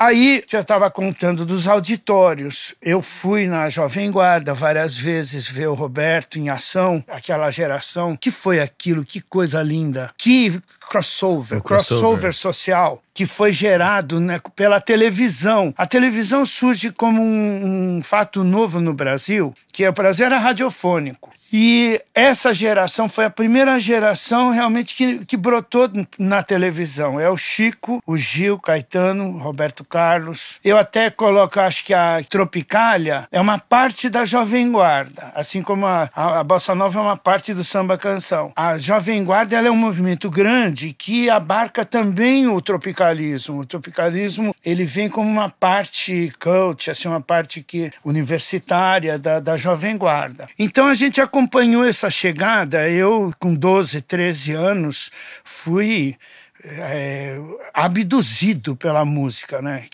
Aí você estava contando dos auditórios. Eu fui na Jovem Guarda várias vezes ver o Roberto em ação, aquela geração. Que foi aquilo? Que coisa linda! Que crossover, é crossover. crossover social que foi gerado né, pela televisão. A televisão surge como um, um, fato novo no Brasil, que é, o Brasil era radiofônico. E essa geração foi a primeira geração realmente que, que brotou na televisão. É o Chico, o Gil, Caetano, Roberto Carlos. Eu até coloco, acho que a Tropicália é uma parte da Jovem Guarda, assim como a, a, a Bossa Nova é uma parte do samba canção. A Jovem Guarda é um movimento grande que abarca também o Tropicália tropicalismo. O tropicalismo ele vem como uma parte cult, assim, uma parte que universitária da, da jovem guarda. Então a gente acompanhou essa chegada. Eu com 12, 13 anos fui é, abduzido pela música, né?